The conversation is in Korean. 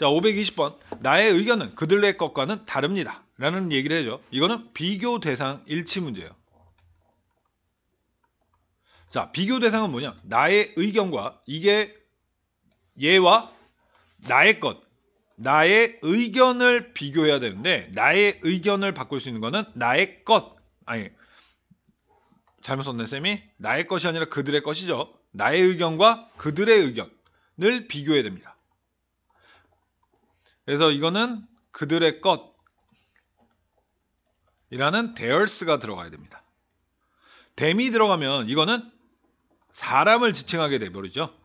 자, 520번. 나의 의견은 그들의 것과는 다릅니다. 라는 얘기를 해줘. 이거는 비교 대상 일치 문제예요. 자, 비교 대상은 뭐냐? 나의 의견과 이게 얘와 나의 것, 나의 의견을 비교해야 되는데 나의 의견을 바꿀 수 있는 거는 나의 것 아니 잘못 썼네 쌤이 나의 것이 아니라 그들의 것이죠 나의 의견과 그들의 의견을 비교해야 됩니다 그래서 이거는 그들의 것이라는 theirs가 들어가야 됩니다. 댐이 들어가면 이거는 사람을 지칭하게 되버리죠